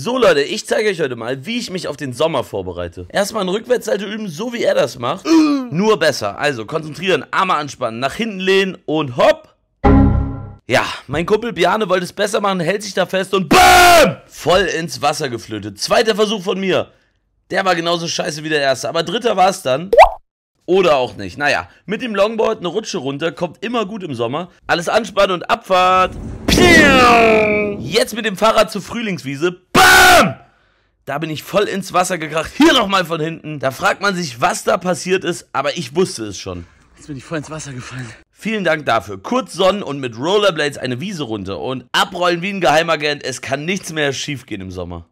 So Leute, ich zeige euch heute mal, wie ich mich auf den Sommer vorbereite. Erstmal eine Rückwärtsseite üben, so wie er das macht. Nur besser. Also konzentrieren, Arme anspannen, nach hinten lehnen und hopp. Ja, mein Kumpel Biane wollte es besser machen, hält sich da fest und BAM! Voll ins Wasser geflötet. Zweiter Versuch von mir. Der war genauso scheiße wie der erste, aber dritter war es dann. Oder auch nicht. Naja, mit dem Longboard eine Rutsche runter, kommt immer gut im Sommer. Alles anspannen und Abfahrt. Jetzt mit dem Fahrrad zur Frühlingswiese. Bam! Da bin ich voll ins Wasser gekracht. Hier nochmal von hinten. Da fragt man sich, was da passiert ist, aber ich wusste es schon. Jetzt bin ich voll ins Wasser gefallen. Vielen Dank dafür. Kurz sonnen und mit Rollerblades eine Wiese runter und abrollen wie ein Geheimagent. Es kann nichts mehr schiefgehen im Sommer.